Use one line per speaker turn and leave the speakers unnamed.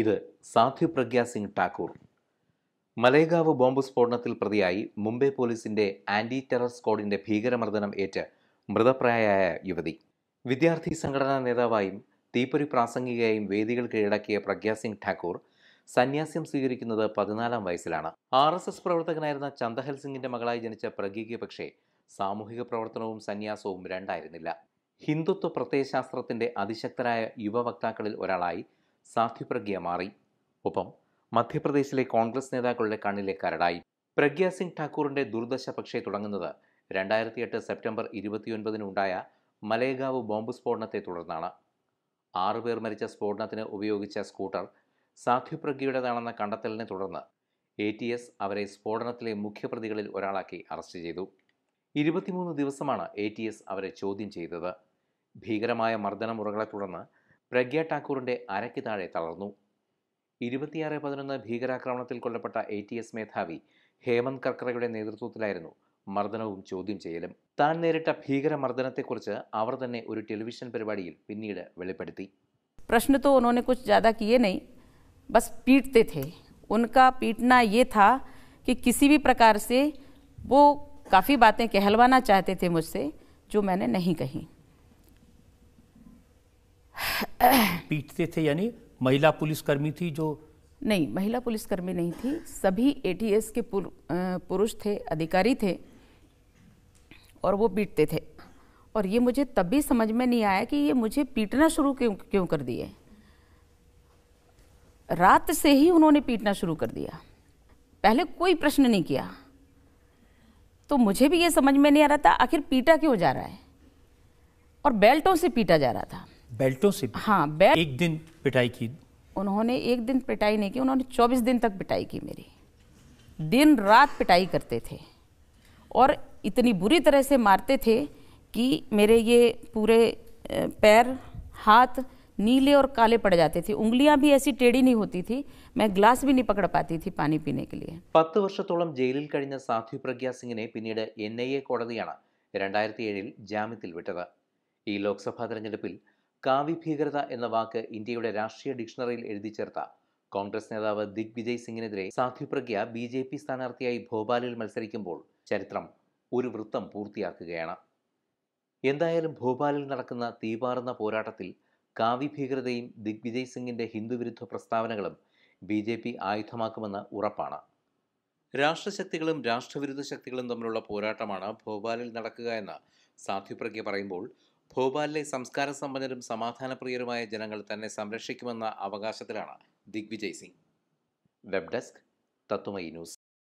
ഇത് സാധ്വി പ്രഗ്യ സിംഗ് ഠാക്കൂർ മലേഗാവ് ബോംബ് സ്ഫോടനത്തിൽ പ്രതിയായി മുംബൈ പോലീസിന്റെ ആന്റി ടെറർ സ്ക്വാഡിന്റെ ഭീകരമർദ്ദനം ഏറ്റ് മൃതപ്രായയായ യുവതി വിദ്യാർത്ഥി സംഘടനാ നേതാവായും തീപ്പൊരി പ്രാസംഗികയായും വേദികൾ കീഴടക്കിയ പ്രഗ്യാ സിംഗ് ഠാക്കൂർ സന്യാസ്യം സ്വീകരിക്കുന്നത് പതിനാലാം വയസ്സിലാണ് ആർ എസ് എസ് പ്രവർത്തകനായിരുന്ന ചന്ദഹൽ സിംഗിന്റെ മകളായി ജനിച്ച പ്രഗ്യയ്ക്ക് പക്ഷേ സാമൂഹിക പ്രവർത്തനവും സന്യാസവും രണ്ടായിരുന്നില്ല ഹിന്ദുത്വ പ്രത്യയശാസ്ത്രത്തിന്റെ അതിശക്തരായ യുവവക്താക്കളിൽ ഒരാളായി സാധ്യപ്രജ്ഞ മാറി ഒപ്പം മധ്യപ്രദേശിലെ കോൺഗ്രസ് നേതാക്കളുടെ കണ്ണിലെ കരടായി പ്രഗ്യ സിംഗ് ഠാക്കൂറിന്റെ ദുർദശ പക്ഷേ തുടങ്ങുന്നത് രണ്ടായിരത്തി എട്ട് സെപ്റ്റംബർ ഇരുപത്തിയൊൻപതിനുണ്ടായ മലേഗാവ് ബോംബ് സ്ഫോടനത്തെ തുടർന്നാണ് ആറുപേർ മരിച്ച സ്ഫോടനത്തിന് ഉപയോഗിച്ച സ്കൂട്ടർ സാധ്യപ്രജ്ഞയുടേതാണെന്ന കണ്ടെത്തലിനെ തുടർന്ന് എ ടി എസ് അവരെ സ്ഫോടനത്തിലെ മുഖ്യപ്രതികളിൽ ഒരാളാക്കി അറസ്റ്റ് ചെയ്തു ഇരുപത്തിമൂന്ന് ദിവസമാണ് എ ടി എസ് അവരെ ചോദ്യം ചെയ്തത് ഭീകരമായ മുറകളെ തുടർന്ന് പ്രഗ്യ ടാക്കൂറിൻ്റെ അരയ്ക്ക് താഴെ തളർന്നു ഇരുപത്തിയാറ് പതിനൊന്ന് ഭീകരാക്രമണത്തിൽ കൊല്ലപ്പെട്ട എ ടി എസ് മേധാവി ഹേമന്ത് കർക്കറയുടെ നേതൃത്വത്തിലായിരുന്നു മർദ്ദനവും ചോദ്യം ചെയ്യലും താൻ നേരിട്ട ഭീകരമർദ്ദനത്തെക്കുറിച്ച് അവർ തന്നെ ഒരു ടെലിവിഷൻ പരിപാടിയിൽ പിന്നീട് വെളിപ്പെടുത്തി
प्रश्न तो उन्होंने कुछ ज़्यादा किए नहीं बस पीटते थे उनका पीटना ये था कि किसी भी प्रकार से वो काफ़ी बातें कहलवाना चाहते थे मुझसे जो मैंने नहीं कही पीटते थे यानी महिला पुलिसकर्मी थी जो नहीं महिला पुलिसकर्मी नहीं थी सभी एटीएस के पुर, पुरुष थे अधिकारी थे और वो पीटते थे और ये मुझे तब भी समझ में नहीं आया कि ये मुझे पीटना शुरू क्यों क्यों कर दिए रात से ही उन्होंने पीटना शुरू कर दिया पहले कोई प्रश्न नहीं किया तो मुझे भी ये समझ में नहीं आ रहा था आखिर पीटा क्यों जा रहा है और बेल्टों से पीटा जा रहा था बेल्टों से हाँ बेल्ट एक दिन पिटाई की उन्होंने एक दिन पिटाई नहीं की उन्होंने 24 दिन तक पिटाई की मेरी दिन रात पिटाई करते थे और इतनी बुरी तरह से मारते थे कि मेरे ये पूरे पैर हाथ नीले और काले पड़ जाते थे उंगलियां भी ऐसी टेढ़ी नहीं होती थी मैं ग्लास भी नहीं पकड़ पाती थी पानी पीने के लिए
पत् വർഷത്തോളം ജയിലിൽ കഴിഞ്ഞ സാധു പ്രഗ്യ സിംഗിനെ പിന്നീട് എൻ ഐ എ കോടതിയാണ് രണ്ടായിരത്തി ഏഴിൽ ജാമ്യത്തിൽ വിട്ടത് ഈ ലോക്സഭാ കാവി ഭീകരത എന്ന വാക്ക് ഇന്ത്യയുടെ രാഷ്ട്രീയ ഡിക്ഷണറിയിൽ എഴുതി ചേർത്ത കോൺഗ്രസ് നേതാവ് ദിഗ്വിജയ് സിംഗിനെതിരെ പ്രഗ്യ ബി ജെ പി സ്ഥാനാർത്ഥിയായി ഭോപാലിൽ മത്സരിക്കുമ്പോൾ ചരിത്രം ഒരു വൃത്തം പൂർത്തിയാക്കുകയാണ് എന്തായാലും ഭോപാലിൽ നടക്കുന്ന തീപാറുന്ന പോരാട്ടത്തിൽ കാവി ഭീകരതയും ദിഗ്വിജയ് സിംഗിന്റെ ഹിന്ദുവിരുദ്ധ പ്രസ്താവനകളും ബി ജെ പി ആയുധമാക്കുമെന്ന് ഉറപ്പാണ് രാഷ്ട്രശക്തികളും രാഷ്ട്രവിരുദ്ധ ശക്തികളും തമ്മിലുള്ള പോരാട്ടമാണ് ഭോപാലിൽ നടക്കുക എന്ന് പ്രഗ്യ പറയുമ്പോൾ ഭോപാലിലെ സംസ്കാര സമ്പന്നരും സമാധാനപ്രിയരുമായ ജനങ്ങൾ തന്നെ സംരക്ഷിക്കുമെന്ന അവകാശത്തിലാണ് Digvijay Singh web desk Tatwamayi news